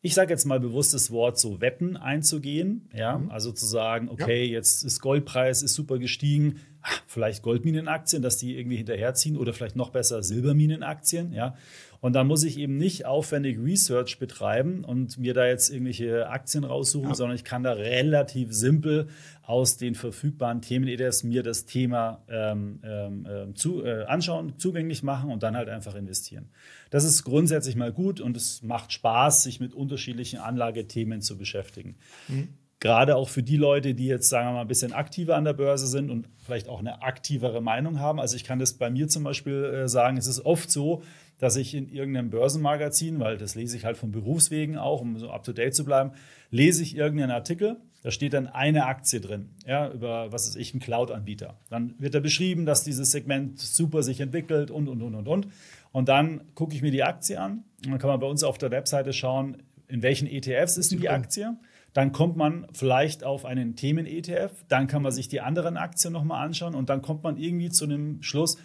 ich sage jetzt mal bewusstes Wort, so Wetten einzugehen. Ja? Mhm. Also zu sagen, okay, ja. jetzt ist Goldpreis ist super gestiegen, vielleicht Goldminenaktien, dass die irgendwie hinterherziehen oder vielleicht noch besser Silberminenaktien, ja. Und da muss ich eben nicht aufwendig Research betreiben und mir da jetzt irgendwelche Aktien raussuchen, ja. sondern ich kann da relativ simpel aus den verfügbaren Themen-ETFs mir das Thema ähm, ähm, ähm, zu, äh, anschauen, zugänglich machen und dann halt einfach investieren. Das ist grundsätzlich mal gut und es macht Spaß, sich mit unterschiedlichen Anlagethemen zu beschäftigen. Mhm gerade auch für die Leute, die jetzt, sagen wir mal, ein bisschen aktiver an der Börse sind und vielleicht auch eine aktivere Meinung haben. Also ich kann das bei mir zum Beispiel äh, sagen, es ist oft so, dass ich in irgendeinem Börsenmagazin, weil das lese ich halt von Berufswegen auch, um so up-to-date zu bleiben, lese ich irgendeinen Artikel, da steht dann eine Aktie drin, ja, über, was ist ich, ein Cloud-Anbieter. Dann wird da beschrieben, dass dieses Segment super sich entwickelt und, und, und, und, und. Und dann gucke ich mir die Aktie an und dann kann man bei uns auf der Webseite schauen, in welchen ETFs ist die Aktie. Dann kommt man vielleicht auf einen Themen-ETF, dann kann man sich die anderen Aktien nochmal anschauen und dann kommt man irgendwie zu einem Schluss,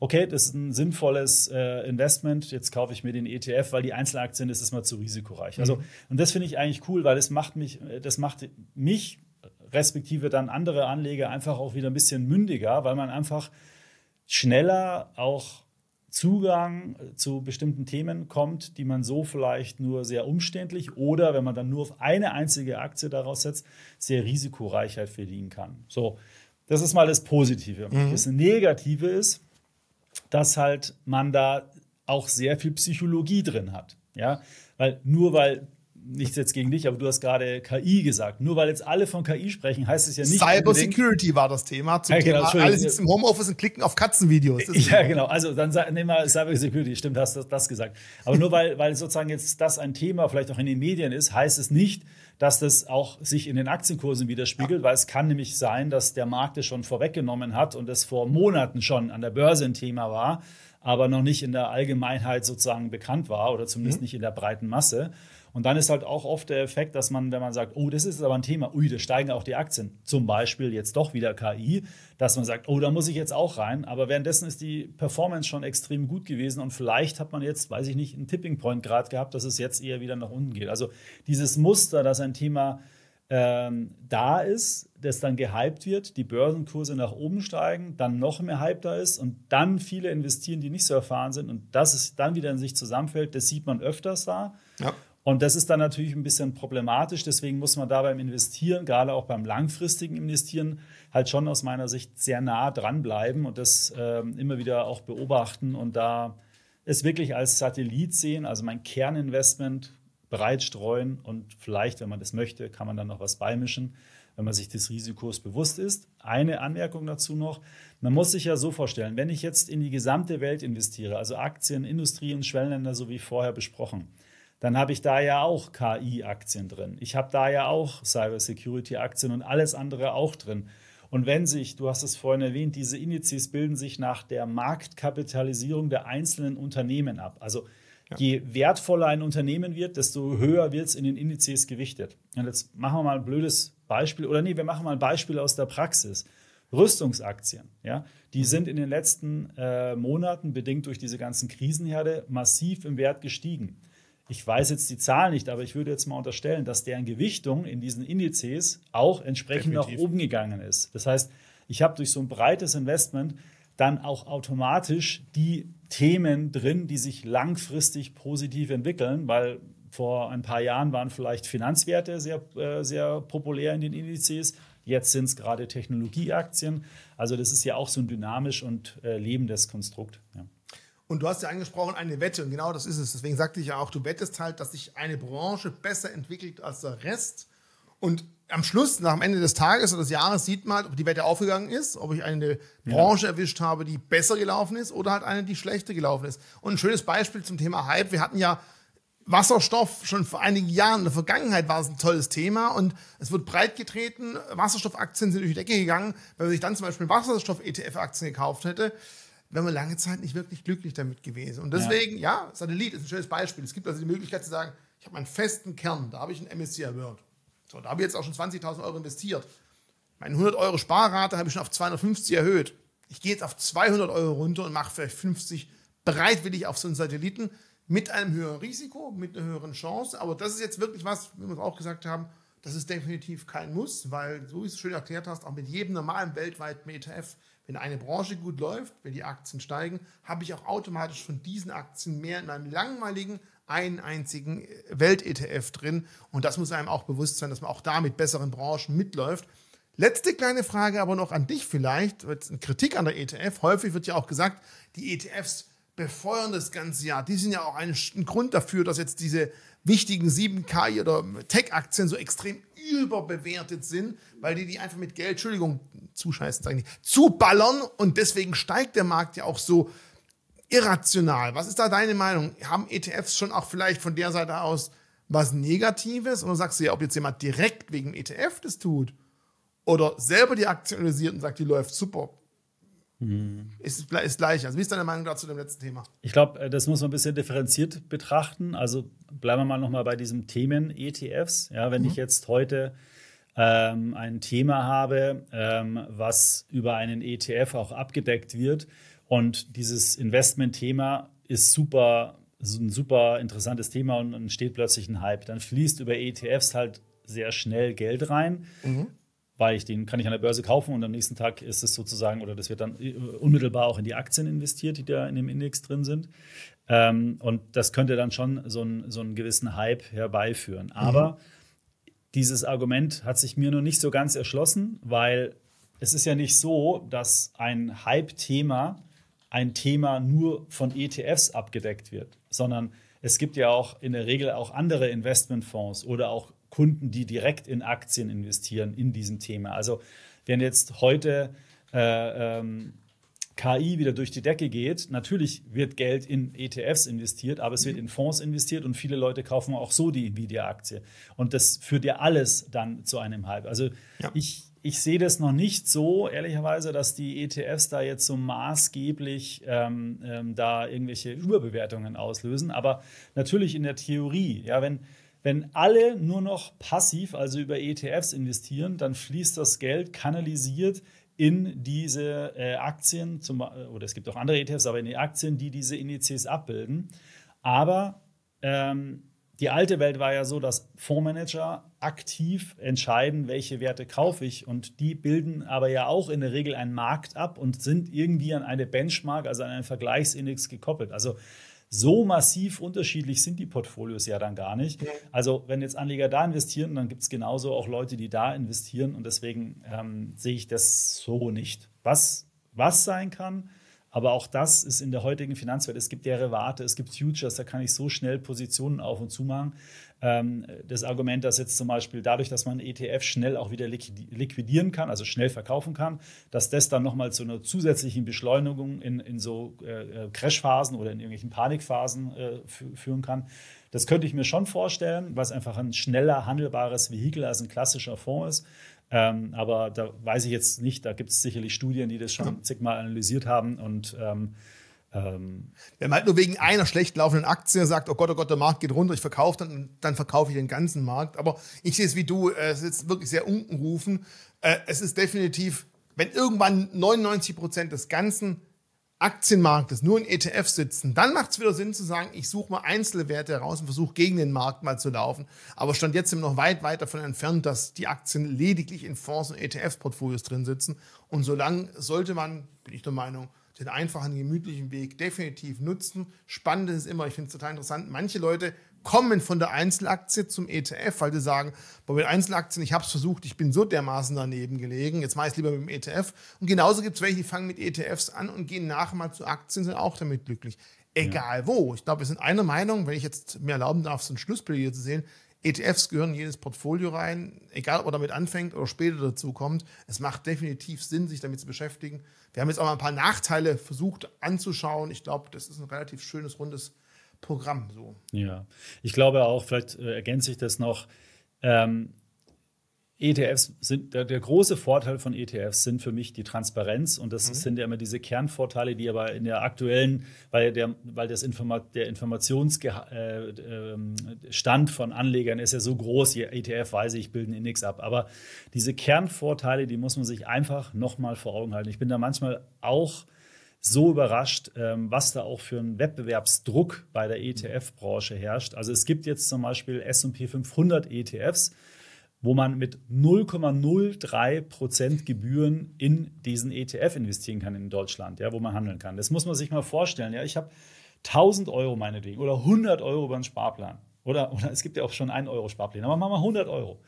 okay, das ist ein sinnvolles äh, Investment, jetzt kaufe ich mir den ETF, weil die Einzelaktien, das ist mal zu risikoreich. Also, mhm. und das finde ich eigentlich cool, weil das macht mich, äh, das macht mich, respektive dann andere Anleger einfach auch wieder ein bisschen mündiger, weil man einfach schneller auch Zugang äh, zu bestimmten Themen kommt, die man so vielleicht nur sehr umständlich oder wenn man dann nur auf eine einzige Aktie daraus setzt, sehr Risikoreichheit verdienen kann. So, das ist mal das Positive. Mhm. Das Negative ist, dass halt man da auch sehr viel Psychologie drin hat. Ja, weil nur weil nichts jetzt gegen dich, aber du hast gerade KI gesagt. Nur weil jetzt alle von KI sprechen, heißt es ja nicht. Cyber Security war das Thema. Zum ja, genau, Thema alle sitzen im Homeoffice und klicken auf Katzenvideos. Ja, genau. Also dann nehmen wir Cyber Security, stimmt, hast du das gesagt. Aber nur weil, weil sozusagen jetzt das ein Thema vielleicht auch in den Medien ist, heißt es nicht, dass das auch sich in den Aktienkursen widerspiegelt, ja. weil es kann nämlich sein, dass der Markt es schon vorweggenommen hat und es vor Monaten schon an der Börse ein Thema war, aber noch nicht in der Allgemeinheit sozusagen bekannt war oder zumindest mhm. nicht in der breiten Masse. Und dann ist halt auch oft der Effekt, dass man, wenn man sagt, oh, das ist aber ein Thema, ui, da steigen auch die Aktien, zum Beispiel jetzt doch wieder KI, dass man sagt, oh, da muss ich jetzt auch rein. Aber währenddessen ist die Performance schon extrem gut gewesen und vielleicht hat man jetzt, weiß ich nicht, einen Tipping Point gerade gehabt, dass es jetzt eher wieder nach unten geht. Also dieses Muster, dass ein Thema ähm, da ist, das dann gehypt wird, die Börsenkurse nach oben steigen, dann noch mehr Hype da ist und dann viele investieren, die nicht so erfahren sind und das es dann wieder in sich zusammenfällt, das sieht man öfters da. Ja. Und das ist dann natürlich ein bisschen problematisch. Deswegen muss man da beim Investieren, gerade auch beim langfristigen Investieren, halt schon aus meiner Sicht sehr nah dranbleiben und das äh, immer wieder auch beobachten und da es wirklich als Satellit sehen, also mein Kerninvestment breit streuen und vielleicht, wenn man das möchte, kann man dann noch was beimischen, wenn man sich des Risikos bewusst ist. Eine Anmerkung dazu noch. Man muss sich ja so vorstellen, wenn ich jetzt in die gesamte Welt investiere, also Aktien, Industrie und Schwellenländer, so wie vorher besprochen, dann habe ich da ja auch KI-Aktien drin. Ich habe da ja auch Cybersecurity-Aktien und alles andere auch drin. Und wenn sich, du hast es vorhin erwähnt, diese Indizes bilden sich nach der Marktkapitalisierung der einzelnen Unternehmen ab. Also ja. je wertvoller ein Unternehmen wird, desto höher wird es in den Indizes gewichtet. Und jetzt machen wir mal ein blödes Beispiel, oder nee, wir machen mal ein Beispiel aus der Praxis. Rüstungsaktien, ja, die mhm. sind in den letzten äh, Monaten bedingt durch diese ganzen Krisenherde massiv im Wert gestiegen ich weiß jetzt die Zahl nicht, aber ich würde jetzt mal unterstellen, dass deren Gewichtung in diesen Indizes auch entsprechend Definitiv. nach oben gegangen ist. Das heißt, ich habe durch so ein breites Investment dann auch automatisch die Themen drin, die sich langfristig positiv entwickeln, weil vor ein paar Jahren waren vielleicht Finanzwerte sehr, äh, sehr populär in den Indizes. Jetzt sind es gerade Technologieaktien. Also das ist ja auch so ein dynamisch und äh, lebendes Konstrukt. Ja. Und du hast ja angesprochen, eine Wette. Und genau das ist es. Deswegen sagte ich ja auch, du wettest halt, dass sich eine Branche besser entwickelt als der Rest. Und am Schluss, nach dem Ende des Tages oder des Jahres, sieht man halt, ob die Wette aufgegangen ist, ob ich eine ja. Branche erwischt habe, die besser gelaufen ist oder halt eine, die schlechter gelaufen ist. Und ein schönes Beispiel zum Thema Hype. Wir hatten ja Wasserstoff schon vor einigen Jahren in der Vergangenheit war es ein tolles Thema und es wird breit getreten. Wasserstoffaktien sind durch die Decke gegangen. Wenn man sich dann zum Beispiel Wasserstoff-ETF-Aktien gekauft hätte, wären wir lange Zeit nicht wirklich glücklich damit gewesen. Und deswegen, ja, ja Satellit ist ein schönes Beispiel. Es gibt also die Möglichkeit zu sagen, ich habe meinen festen Kern, da habe ich einen MSCI World. So, da habe ich jetzt auch schon 20.000 Euro investiert. Meine 100 Euro Sparrate habe ich schon auf 250 erhöht. Ich gehe jetzt auf 200 Euro runter und mache vielleicht 50 bereitwillig auf so einen Satelliten mit einem höheren Risiko, mit einer höheren Chance. Aber das ist jetzt wirklich was, wie wir es auch gesagt haben, das ist definitiv kein Muss, weil, so wie du es schön erklärt hast, auch mit jedem normalen weltweiten ETF wenn eine Branche gut läuft, wenn die Aktien steigen, habe ich auch automatisch von diesen Aktien mehr in meinem langweiligen, einen einzigen äh, Welt-ETF drin. Und das muss einem auch bewusst sein, dass man auch da mit besseren Branchen mitläuft. Letzte kleine Frage aber noch an dich vielleicht, eine Kritik an der ETF. Häufig wird ja auch gesagt, die ETFs befeuern das ganze Jahr. Die sind ja auch ein, ein Grund dafür, dass jetzt diese wichtigen 7K oder Tech-Aktien so extrem überbewertet sind, weil die die einfach mit Geld, Entschuldigung, zuscheißen, sagen die, zuballern und deswegen steigt der Markt ja auch so irrational. Was ist da deine Meinung? Haben ETFs schon auch vielleicht von der Seite aus was Negatives? Und dann sagst du ja, ob jetzt jemand direkt wegen ETF das tut oder selber die Aktien analysiert und sagt, die läuft super. Mhm. Ist, ist gleich. Also, wie ist deine Meinung dazu dem letzten Thema? Ich glaube, äh, das muss man ein bisschen differenziert betrachten. Also bleiben wir mal nochmal bei diesem Themen-ETFs. Ja, wenn mhm. ich jetzt heute ähm, ein Thema habe, ähm, was über einen ETF auch abgedeckt wird und dieses Investment-Thema ist super, ist ein super interessantes Thema und entsteht plötzlich ein Hype, dann fließt über ETFs halt sehr schnell Geld rein. Mhm weil ich den kann ich an der Börse kaufen und am nächsten Tag ist es sozusagen oder das wird dann äh, unmittelbar auch in die Aktien investiert, die da in dem Index drin sind. Ähm, und das könnte dann schon so, ein, so einen gewissen Hype herbeiführen. Mhm. Aber mhm. dieses Argument hat sich mir noch nicht so ganz erschlossen, weil es ist ja nicht so, dass ein Hype-Thema ein Thema nur von ETFs abgedeckt wird, sondern es gibt ja auch in der Regel auch andere Investmentfonds oder auch Kunden, die direkt in Aktien investieren in diesem Thema. Also wenn jetzt heute äh, ähm, KI wieder durch die Decke geht, natürlich wird Geld in ETFs investiert, aber es wird mhm. in Fonds investiert und viele Leute kaufen auch so die Nvidia-Aktie. Und das führt ja alles dann zu einem Hype. Also ja. ich, ich sehe das noch nicht so, ehrlicherweise, dass die ETFs da jetzt so maßgeblich ähm, ähm, da irgendwelche Überbewertungen auslösen. Aber natürlich in der Theorie, ja, wenn wenn alle nur noch passiv, also über ETFs investieren, dann fließt das Geld kanalisiert in diese äh, Aktien, zum, oder es gibt auch andere ETFs, aber in die Aktien, die diese Indizes abbilden. Aber ähm, die alte Welt war ja so, dass Fondsmanager aktiv entscheiden, welche Werte kaufe ich. Und die bilden aber ja auch in der Regel einen Markt ab und sind irgendwie an eine Benchmark, also an einen Vergleichsindex gekoppelt. Also so massiv unterschiedlich sind die Portfolios ja dann gar nicht. Also wenn jetzt Anleger da investieren, dann gibt es genauso auch Leute, die da investieren und deswegen ähm, sehe ich das so nicht. Was, was sein kann, aber auch das ist in der heutigen Finanzwelt. Es gibt Derivate, es gibt Futures, da kann ich so schnell Positionen auf und zu machen. Ähm, das Argument, dass jetzt zum Beispiel dadurch, dass man ETF schnell auch wieder liquidieren kann, also schnell verkaufen kann, dass das dann nochmal zu einer zusätzlichen Beschleunigung in, in so äh, äh, Crashphasen oder in irgendwelchen Panikphasen äh, führen kann. Das könnte ich mir schon vorstellen, weil es einfach ein schneller handelbares Vehikel als ein klassischer Fonds ist. Ähm, aber da weiß ich jetzt nicht, da gibt es sicherlich Studien, die das schon zigmal analysiert haben und ähm, ähm, Wenn man halt nur wegen einer schlecht laufenden Aktie sagt, oh Gott, oh Gott, der Markt geht runter, ich verkaufe, dann, dann verkaufe ich den ganzen Markt. Aber ich sehe es wie du, äh, es ist wirklich sehr unten rufen. Äh, es ist definitiv, wenn irgendwann 99 Prozent des Ganzen Aktienmarktes nur in ETFs sitzen, dann macht es wieder Sinn zu sagen, ich suche mal einzelne Werte heraus und versuche gegen den Markt mal zu laufen. Aber stand jetzt eben noch weit, weit davon entfernt, dass die Aktien lediglich in Fonds und ETF-Portfolios drin sitzen. Und solange sollte man, bin ich der Meinung, den einfachen, gemütlichen Weg definitiv nutzen. Spannend ist immer, ich finde es total interessant, manche Leute kommen von der Einzelaktie zum ETF, weil sie sagen, bei den Einzelaktien, ich habe es versucht, ich bin so dermaßen daneben gelegen, jetzt mache ich es lieber mit dem ETF. Und genauso gibt es welche, die fangen mit ETFs an und gehen nachher mal zu Aktien, sind auch damit glücklich. Egal ja. wo. Ich glaube, wir sind einer Meinung, wenn ich jetzt mir erlauben darf, so ein Schlussbild hier zu sehen, ETFs gehören in jedes Portfolio rein, egal ob man damit anfängt oder später dazu kommt. Es macht definitiv Sinn, sich damit zu beschäftigen. Wir haben jetzt auch mal ein paar Nachteile versucht anzuschauen. Ich glaube, das ist ein relativ schönes, rundes Programm so. Ja, ich glaube auch, vielleicht äh, ergänze ich das noch. Ähm, ETFs sind der, der, große Vorteil von ETFs sind für mich die Transparenz und das mhm. sind ja immer diese Kernvorteile, die aber in der aktuellen, weil der, weil das Informa der Informationsstand äh, ähm, von Anlegern ist ja so groß, je ETF weiß ich, ich bilde bilden eh Index ab, aber diese Kernvorteile, die muss man sich einfach nochmal vor Augen halten. Ich bin da manchmal auch so überrascht, ähm, was da auch für einen Wettbewerbsdruck bei der ETF-Branche herrscht. Also es gibt jetzt zum Beispiel SP 500 ETFs, wo man mit 0,03 Prozent Gebühren in diesen ETF investieren kann in Deutschland, ja, wo man handeln kann. Das muss man sich mal vorstellen. Ja, ich habe 1000 Euro meinetwegen oder 100 Euro über einen Sparplan. Oder, oder es gibt ja auch schon 1 Euro Sparpläne, aber machen wir 100 Euro.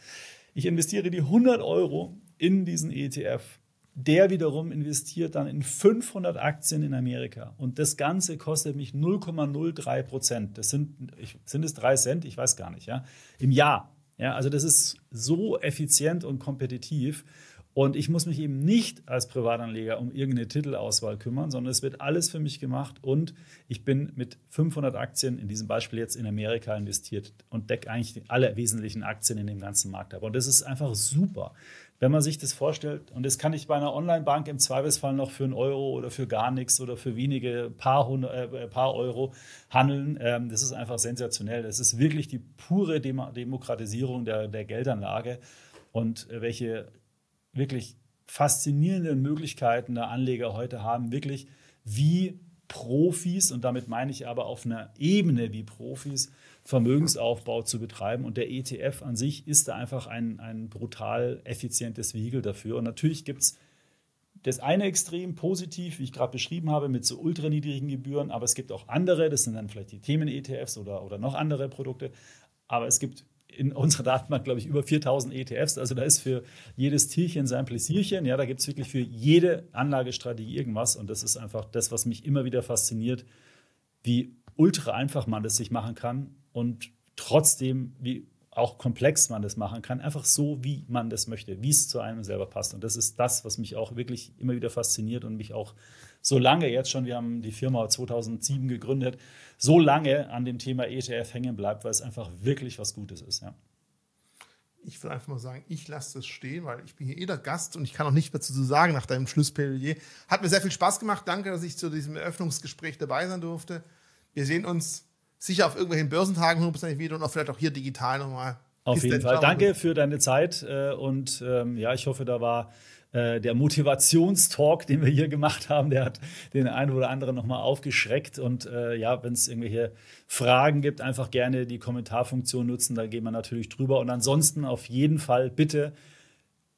Ich investiere die 100 Euro in diesen ETF der wiederum investiert dann in 500 Aktien in Amerika. Und das Ganze kostet mich 0,03 Prozent. Das sind, ich, sind es drei Cent? Ich weiß gar nicht, ja. Im Jahr. Ja, also das ist so effizient und kompetitiv. Und ich muss mich eben nicht als Privatanleger um irgendeine Titelauswahl kümmern, sondern es wird alles für mich gemacht und ich bin mit 500 Aktien, in diesem Beispiel jetzt in Amerika investiert und decke eigentlich alle wesentlichen Aktien in dem ganzen Markt ab. Und das ist einfach super, wenn man sich das vorstellt. Und das kann ich bei einer Online-Bank im Zweifelsfall noch für einen Euro oder für gar nichts oder für wenige paar, Hundert, äh, äh paar Euro handeln. Ähm, das ist einfach sensationell. Das ist wirklich die pure Dem Demokratisierung der, der Geldanlage und äh, welche wirklich faszinierenden Möglichkeiten der Anleger heute haben, wirklich wie Profis, und damit meine ich aber auf einer Ebene wie Profis, Vermögensaufbau zu betreiben. Und der ETF an sich ist da einfach ein, ein brutal effizientes Vehikel dafür. Und natürlich gibt es das eine Extrem positiv, wie ich gerade beschrieben habe, mit so ultraniedrigen Gebühren, aber es gibt auch andere, das sind dann vielleicht die Themen-ETFs oder, oder noch andere Produkte. Aber es gibt in unserer Datenbank, glaube ich, über 4000 ETFs. Also da ist für jedes Tierchen sein Pläsierchen. Ja, da gibt es wirklich für jede Anlagestrategie irgendwas. Und das ist einfach das, was mich immer wieder fasziniert, wie ultra einfach man das sich machen kann und trotzdem, wie auch komplex man das machen kann. Einfach so, wie man das möchte, wie es zu einem selber passt. Und das ist das, was mich auch wirklich immer wieder fasziniert und mich auch so lange jetzt schon, wir haben die Firma 2007 gegründet, so lange an dem Thema ETF hängen bleibt, weil es einfach wirklich was Gutes ist. Ja. Ich will einfach mal sagen, ich lasse es stehen, weil ich bin hier eh der Gast und ich kann auch nichts mehr zu sagen nach deinem Schlussplädoyer. Hat mir sehr viel Spaß gemacht. Danke, dass ich zu diesem Eröffnungsgespräch dabei sein durfte. Wir sehen uns sicher auf irgendwelchen Börsentagen hundertprozentig wieder und auch vielleicht auch hier digital nochmal. Auf Bis jeden Fall. Danke für deine Zeit äh, und ähm, ja, ich hoffe, da war äh, der Motivationstalk, den wir hier gemacht haben, der hat den einen oder anderen nochmal aufgeschreckt. Und äh, ja, wenn es irgendwelche Fragen gibt, einfach gerne die Kommentarfunktion nutzen, da gehen wir natürlich drüber. Und ansonsten auf jeden Fall bitte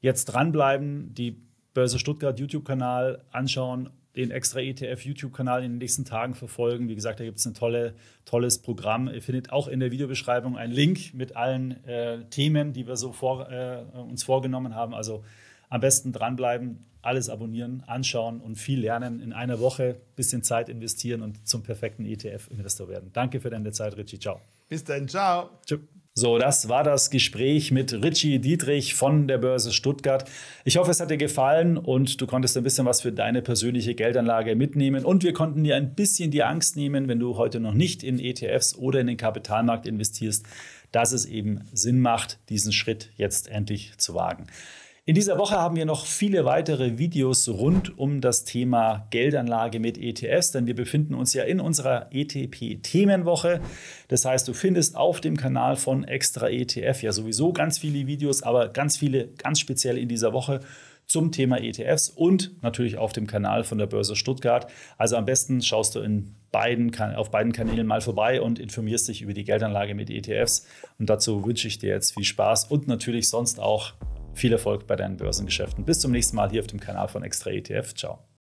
jetzt dranbleiben, die Börse Stuttgart YouTube-Kanal anschauen, den extra ETF YouTube-Kanal in den nächsten Tagen verfolgen. Wie gesagt, da gibt es ein tolle, tolles Programm. Ihr findet auch in der Videobeschreibung einen Link mit allen äh, Themen, die wir so vor, äh, uns vorgenommen haben. Also am besten dranbleiben, alles abonnieren, anschauen und viel lernen. In einer Woche ein bisschen Zeit investieren und zum perfekten ETF-Investor werden. Danke für deine Zeit, Richie. Ciao. Bis dann. Ciao. Tschüss. So, das war das Gespräch mit Richie Dietrich von der Börse Stuttgart. Ich hoffe, es hat dir gefallen und du konntest ein bisschen was für deine persönliche Geldanlage mitnehmen. Und wir konnten dir ein bisschen die Angst nehmen, wenn du heute noch nicht in ETFs oder in den Kapitalmarkt investierst, dass es eben Sinn macht, diesen Schritt jetzt endlich zu wagen. In dieser Woche haben wir noch viele weitere Videos rund um das Thema Geldanlage mit ETFs, denn wir befinden uns ja in unserer ETP-Themenwoche. Das heißt, du findest auf dem Kanal von Extra ETF ja sowieso ganz viele Videos, aber ganz viele ganz speziell in dieser Woche zum Thema ETFs und natürlich auf dem Kanal von der Börse Stuttgart. Also am besten schaust du in beiden, auf beiden Kanälen mal vorbei und informierst dich über die Geldanlage mit ETFs. Und dazu wünsche ich dir jetzt viel Spaß und natürlich sonst auch viel Erfolg bei deinen Börsengeschäften. Bis zum nächsten Mal hier auf dem Kanal von Extra ETF. Ciao.